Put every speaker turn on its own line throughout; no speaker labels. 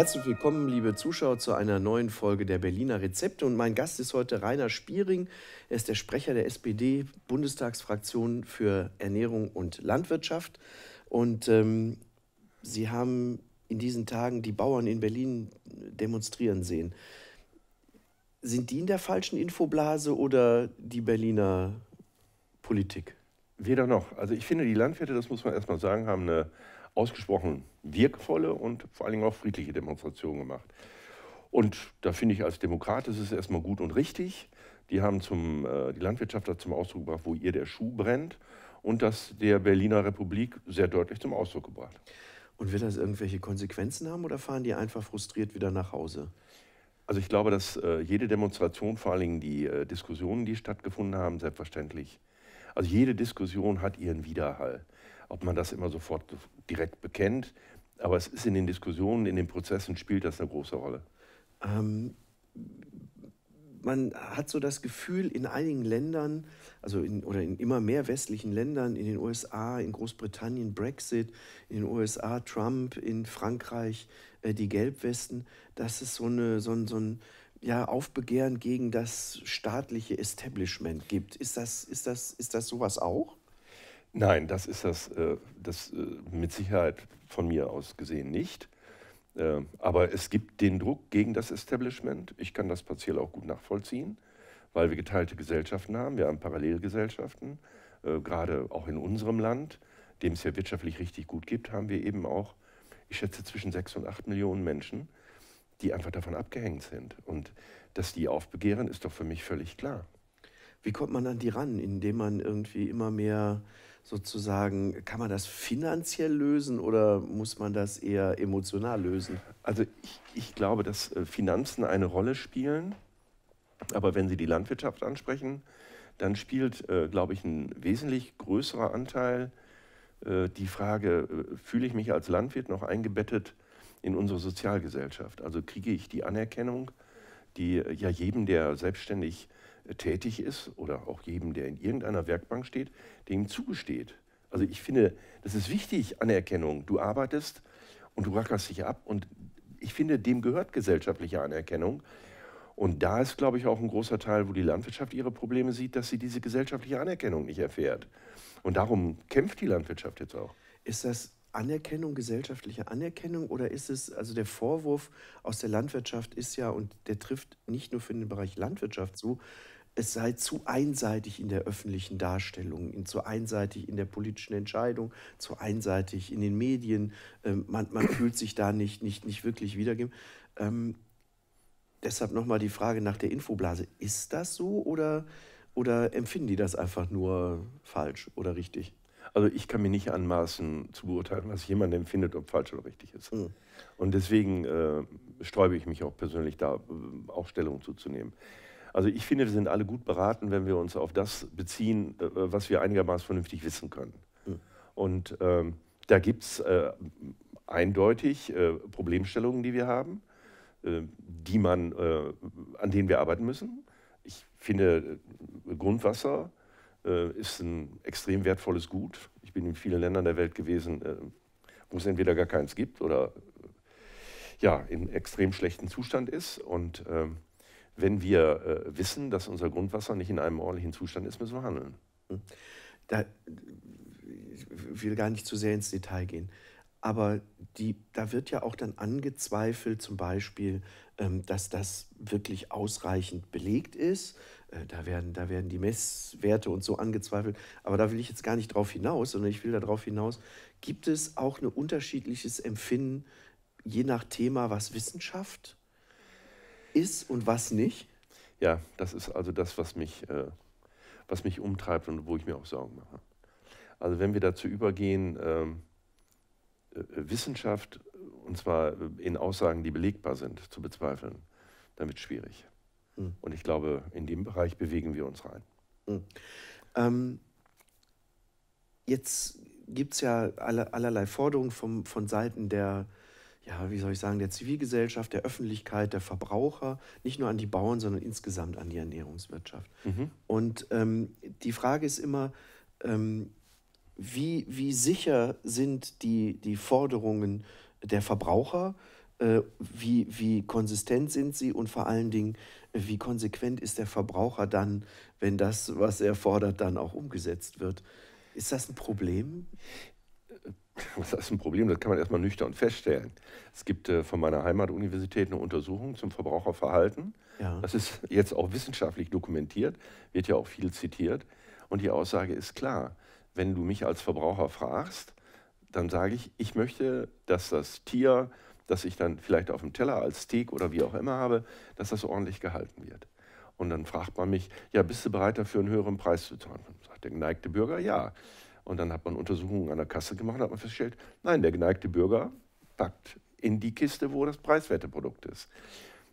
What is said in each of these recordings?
Herzlich willkommen, liebe Zuschauer, zu einer neuen Folge der Berliner Rezepte. Und mein Gast ist heute Rainer Spiering. Er ist der Sprecher der SPD-Bundestagsfraktion für Ernährung und Landwirtschaft. Und ähm, Sie haben in diesen Tagen die Bauern in Berlin demonstrieren sehen. Sind die in der falschen Infoblase oder die Berliner Politik? Weder noch. Also ich finde, die Landwirte, das muss
man erstmal sagen, haben eine ausgesprochen wirkvolle und vor allen Dingen auch friedliche Demonstrationen gemacht. Und da finde ich als Demokrat ist es erstmal gut und richtig. Die haben zum, äh, die Landwirtschaft hat zum Ausdruck gebracht, wo ihr der Schuh brennt und das der Berliner Republik sehr deutlich zum Ausdruck gebracht. Und wird das irgendwelche Konsequenzen haben oder fahren die einfach frustriert wieder nach Hause? Also ich glaube, dass äh, jede Demonstration, vor allen Dingen die äh, Diskussionen, die stattgefunden haben, selbstverständlich, also jede Diskussion hat ihren Widerhall ob man das immer sofort direkt bekennt. Aber es ist in den Diskussionen, in den Prozessen spielt das eine
große Rolle. Ähm, man hat so das Gefühl, in einigen Ländern, also in, oder in immer mehr westlichen Ländern, in den USA, in Großbritannien Brexit, in den USA Trump, in Frankreich äh, die Gelbwesten, dass es so, eine, so, ein, so ein ja, Aufbegehren gegen das staatliche Establishment gibt. Ist das, ist das, ist das sowas auch? Nein, das ist das, äh,
das äh, mit Sicherheit von mir aus gesehen nicht. Äh, aber es gibt den Druck gegen das Establishment. Ich kann das partiell auch gut nachvollziehen, weil wir geteilte Gesellschaften haben. Wir haben Parallelgesellschaften, gerade auch in unserem Land, dem es ja wirtschaftlich richtig gut gibt, haben wir eben auch, ich schätze, zwischen sechs und acht Millionen Menschen,
die einfach davon abgehängt sind. Und dass die aufbegehren, ist doch für mich völlig klar. Wie kommt man an die ran, indem man irgendwie immer mehr sozusagen, kann man das finanziell lösen oder muss man das eher emotional lösen? Also ich, ich glaube, dass äh, Finanzen eine Rolle spielen, aber wenn Sie die Landwirtschaft ansprechen,
dann spielt, äh, glaube ich, ein wesentlich größerer Anteil äh, die Frage, fühle ich mich als Landwirt noch eingebettet in unsere Sozialgesellschaft? Also kriege ich die Anerkennung, die ja jedem, der selbstständig tätig ist oder auch jedem, der in irgendeiner Werkbank steht, dem zugesteht. Also ich finde, das ist wichtig, Anerkennung. Du arbeitest und du rackerst dich ab und ich finde, dem gehört gesellschaftliche Anerkennung. Und da ist, glaube ich, auch ein großer Teil, wo die Landwirtschaft ihre Probleme
sieht, dass sie diese gesellschaftliche Anerkennung nicht erfährt. Und darum kämpft die Landwirtschaft jetzt auch. Ist das Anerkennung, gesellschaftliche Anerkennung oder ist es, also der Vorwurf aus der Landwirtschaft ist ja, und der trifft nicht nur für den Bereich Landwirtschaft zu, so, es sei zu einseitig in der öffentlichen Darstellung, zu einseitig in der politischen Entscheidung, zu einseitig in den Medien. Ähm, man, man fühlt sich da nicht, nicht, nicht wirklich wiedergegeben. Ähm, deshalb nochmal die Frage nach der Infoblase. Ist das so oder, oder empfinden die das einfach nur falsch oder richtig? Also ich kann mir nicht
anmaßen zu beurteilen, was jemand empfindet, ob falsch oder richtig ist. Mhm. Und deswegen äh, sträube ich mich auch persönlich da, äh, auch Stellung zuzunehmen. Also ich finde, wir sind alle gut beraten, wenn wir uns auf das beziehen, äh, was wir einigermaßen vernünftig wissen können. Mhm. Und ähm, da gibt es äh, eindeutig äh, Problemstellungen, die wir haben, äh, die man, äh, an denen wir arbeiten müssen. Ich finde, äh, Grundwasser ist ein extrem wertvolles Gut. Ich bin in vielen Ländern der Welt gewesen, wo es entweder gar keins gibt oder ja, in extrem schlechtem Zustand ist. Und ähm, wenn wir äh, wissen, dass unser Grundwasser nicht in einem
ordentlichen Zustand ist, müssen wir handeln. Da, ich will gar nicht zu sehr ins Detail gehen. Aber die, da wird ja auch dann angezweifelt, zum Beispiel, ähm, dass das wirklich ausreichend belegt ist. Äh, da, werden, da werden die Messwerte und so angezweifelt. Aber da will ich jetzt gar nicht drauf hinaus, sondern ich will darauf hinaus, gibt es auch ein unterschiedliches Empfinden, je nach Thema, was Wissenschaft ist und was nicht?
Ja, das ist also das, was mich, äh, was mich umtreibt und wo ich mir auch Sorgen mache. Also wenn wir dazu übergehen, ähm, äh, Wissenschaft, und zwar äh, in Aussagen, die belegbar sind, zu bezweifeln, dann wird es schwierig. Hm. Und ich glaube, in dem Bereich bewegen wir uns
rein. Hm. Ähm, jetzt gibt es ja aller, allerlei Forderungen vom, von Seiten der ja, wie soll ich sagen, der Zivilgesellschaft, der Öffentlichkeit, der Verbraucher, nicht nur an die Bauern, sondern insgesamt an die Ernährungswirtschaft. Mhm. Und ähm, die Frage ist immer, ähm, wie, wie sicher sind die, die Forderungen der Verbraucher? Äh, wie, wie konsistent sind sie und vor allen Dingen, wie konsequent ist der Verbraucher dann, wenn das, was er fordert, dann auch umgesetzt wird? Ist das ein Problem?
Das ist ein Problem, das kann man erstmal nüchtern feststellen. Es gibt äh, von meiner Heimatuniversität eine Untersuchung zum Verbraucherverhalten. Ja. Das ist jetzt auch wissenschaftlich dokumentiert, wird ja auch viel zitiert. Und die Aussage ist klar, wenn du mich als Verbraucher fragst, dann sage ich, ich möchte, dass das Tier, das ich dann vielleicht auf dem Teller als Steak oder wie auch immer habe, dass das ordentlich gehalten wird. Und dann fragt man mich, ja, bist du bereit dafür einen höheren Preis zu zahlen? Sagt der geneigte Bürger, ja. Und dann hat man Untersuchungen an der Kasse gemacht und hat man festgestellt, nein, der geneigte Bürger packt in die Kiste, wo das preiswerte Produkt ist.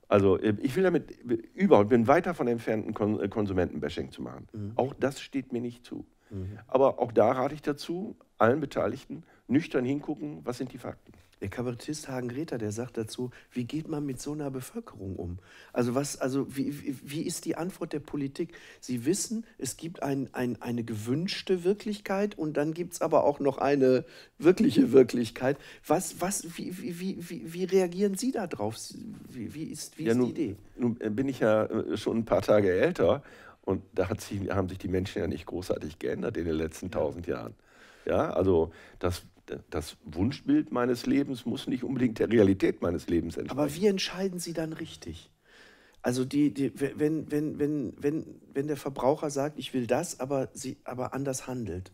Also äh, ich will damit äh, überhaupt, bin weit davon entfernt, ein äh, Konsumentenbashing zu machen. Mhm. Auch das steht mir nicht zu. Mhm. Aber auch da rate ich dazu, allen Beteiligten,
nüchtern hingucken, was sind die Fakten. Der Kabarettist Hagen Rether, der sagt dazu, wie geht man mit so einer Bevölkerung um? Also, was, also wie, wie, ist die Antwort der Politik? Sie wissen, es gibt ein, ein, eine gewünschte Wirklichkeit und dann gibt es aber auch noch eine wirkliche Wirklichkeit. Was, was, wie, wie, wie, wie reagieren Sie darauf? Wie, wie ist, wie ja, ist nun, die
Idee? Nun äh, bin ich ja äh, schon ein paar Tage älter und da sich, haben sich die Menschen ja nicht großartig geändert in den letzten tausend Jahren. Ja, also das das Wunschbild meines Lebens muss nicht unbedingt der Realität meines Lebens entsprechen.
Aber wie entscheiden Sie dann richtig? Also die, die, wenn, wenn, wenn, wenn, wenn der Verbraucher sagt, ich will das, aber, sie, aber anders handelt,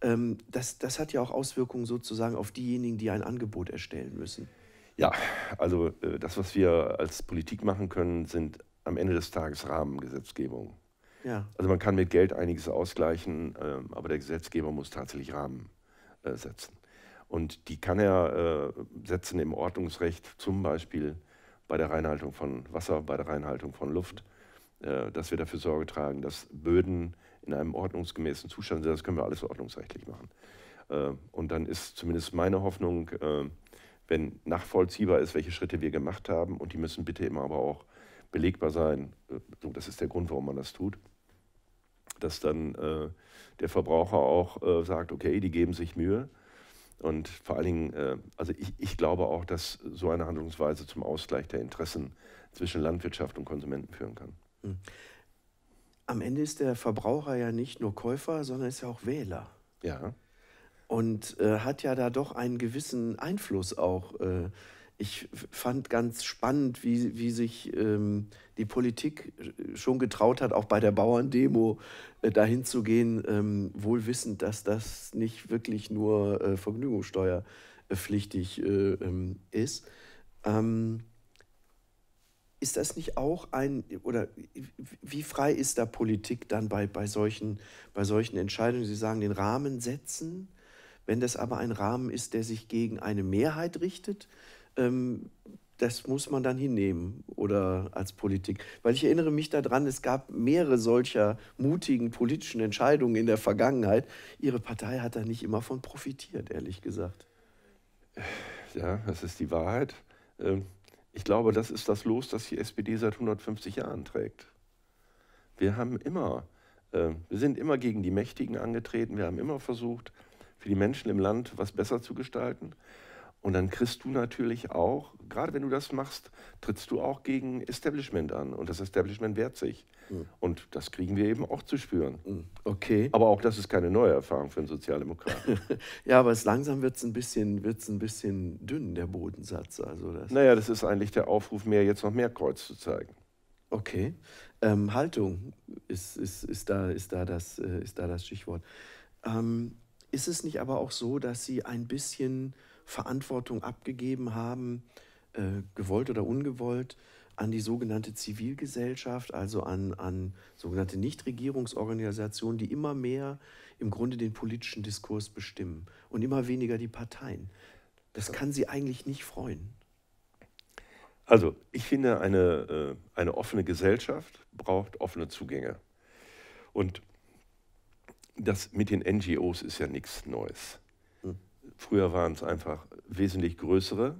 ähm, das, das hat ja auch Auswirkungen sozusagen auf diejenigen, die ein Angebot erstellen müssen.
Ja, also äh, das, was wir als Politik machen können, sind am Ende des Tages Rahmengesetzgebung. Ja. Also man kann mit Geld einiges ausgleichen, ähm, aber der Gesetzgeber muss tatsächlich Rahmen äh, setzen. Und die kann er äh, setzen im Ordnungsrecht, zum Beispiel bei der Reinhaltung von Wasser, bei der Reinhaltung von Luft, äh, dass wir dafür Sorge tragen, dass Böden in einem ordnungsgemäßen Zustand sind. Das können wir alles ordnungsrechtlich machen. Äh, und dann ist zumindest meine Hoffnung, äh, wenn nachvollziehbar ist, welche Schritte wir gemacht haben, und die müssen bitte immer aber auch belegbar sein, äh, so, das ist der Grund, warum man das tut, dass dann äh, der Verbraucher auch sagt, okay, die geben sich Mühe, und vor allen Dingen, äh, also ich, ich glaube auch, dass so eine Handlungsweise zum Ausgleich der Interessen zwischen Landwirtschaft und Konsumenten führen kann. Hm.
Am Ende ist der Verbraucher ja nicht nur Käufer, sondern ist ja auch Wähler. Ja. Und äh, hat ja da doch einen gewissen Einfluss auch. Äh, ich fand ganz spannend, wie, wie sich ähm, die Politik äh, schon getraut hat, auch bei der Bauerndemo äh, dahin zu gehen, ähm, wohl wissend, dass das nicht wirklich nur äh, vergnügungssteuerpflichtig äh, ähm, ist. Ähm, ist das nicht auch ein, oder wie frei ist da Politik dann bei, bei, solchen, bei solchen Entscheidungen? Sie sagen, den Rahmen setzen. Wenn das aber ein Rahmen ist, der sich gegen eine Mehrheit richtet, ähm, das muss man dann hinnehmen oder als Politik. Weil ich erinnere mich daran, es gab mehrere solcher mutigen politischen Entscheidungen in der Vergangenheit. Ihre Partei hat da nicht immer von profitiert, ehrlich gesagt. Ja, das ist die Wahrheit. Ähm, ich glaube, das
ist das Los, das die SPD seit 150 Jahren trägt. Wir haben immer, ähm, wir sind immer gegen die Mächtigen angetreten. Wir haben immer versucht, für die Menschen im Land was besser zu gestalten. Und dann kriegst du natürlich auch, gerade wenn du das machst, trittst du auch gegen Establishment an. Und das Establishment wehrt sich. Mhm. Und das kriegen wir eben auch zu
spüren. Mhm. Okay. Aber auch das ist keine neue Erfahrung für einen Sozialdemokraten. ja, aber es langsam wird es ein, bisschen, ein bisschen dünn, der Bodensatz. Also das naja, das ist eigentlich der Aufruf, mehr jetzt noch mehr Kreuz zu zeigen. Okay. Ähm, Haltung ist, ist, ist, da, ist, da das, äh, ist da das Stichwort. Ähm, ist es nicht aber auch so, dass Sie ein bisschen Verantwortung abgegeben haben, äh, gewollt oder ungewollt, an die sogenannte Zivilgesellschaft, also an, an sogenannte Nichtregierungsorganisationen, die immer mehr im Grunde den politischen Diskurs bestimmen und immer weniger die Parteien. Das kann sie eigentlich nicht freuen.
Also, ich finde, eine, äh, eine offene Gesellschaft braucht offene Zugänge. Und das mit den NGOs ist ja nichts Neues. Früher waren es einfach wesentlich größere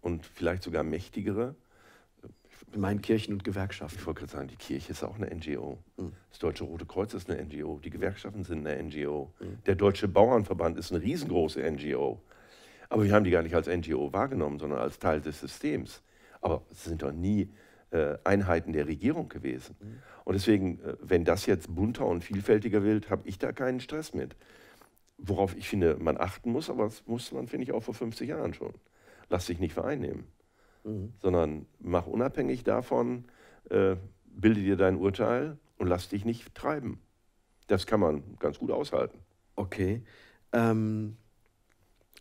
und vielleicht sogar mächtigere. Ich meine Kirchen und Gewerkschaften. Ich wollte gerade sagen, die Kirche ist auch eine NGO. Mhm. Das Deutsche Rote Kreuz ist eine NGO. Die Gewerkschaften sind eine NGO. Mhm. Der Deutsche Bauernverband ist eine riesengroße NGO. Aber wir haben die gar nicht als NGO wahrgenommen, sondern als Teil des Systems. Aber sie sind doch nie äh, Einheiten der Regierung gewesen. Mhm. Und deswegen, äh, wenn das jetzt bunter und vielfältiger wird, habe ich da keinen Stress mit worauf ich finde, man achten muss, aber das musste man, finde ich, auch vor 50 Jahren schon. Lass dich nicht vereinnehmen, mhm. sondern mach unabhängig davon, äh, bilde dir dein Urteil und lass dich nicht treiben.
Das kann man ganz gut aushalten. Okay. Ähm,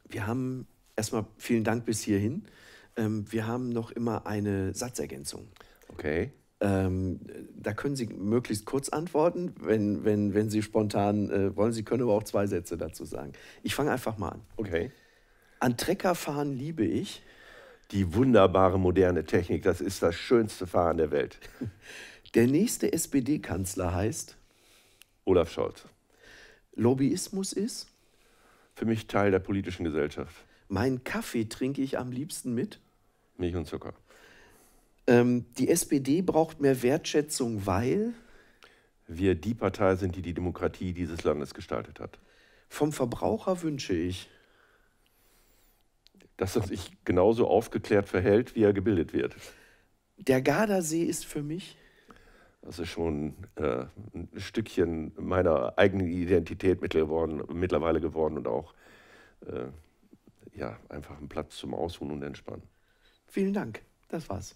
wir haben erstmal vielen Dank bis hierhin. Ähm, wir haben noch immer eine Satzergänzung. Okay. Ähm, da können Sie möglichst kurz antworten, wenn, wenn, wenn Sie spontan äh, wollen. Sie können aber auch zwei Sätze dazu sagen. Ich fange einfach mal an. Okay. An Treckerfahren liebe ich. Die wunderbare moderne Technik, das ist das schönste Fahren der Welt. Der nächste SPD-Kanzler heißt? Olaf Scholz. Lobbyismus ist? Für mich Teil der politischen Gesellschaft. Mein Kaffee trinke ich am liebsten mit? Milch und Zucker. Ähm, die SPD braucht mehr Wertschätzung, weil wir die Partei sind, die die Demokratie dieses Landes gestaltet hat. Vom Verbraucher wünsche ich,
dass er sich genauso aufgeklärt verhält, wie er gebildet wird.
Der Gardasee ist für mich.
Das ist schon äh, ein Stückchen meiner eigenen Identität mittlerweile geworden und auch äh, ja, einfach ein Platz zum Ausruhen und Entspannen.
Vielen Dank. Das war's.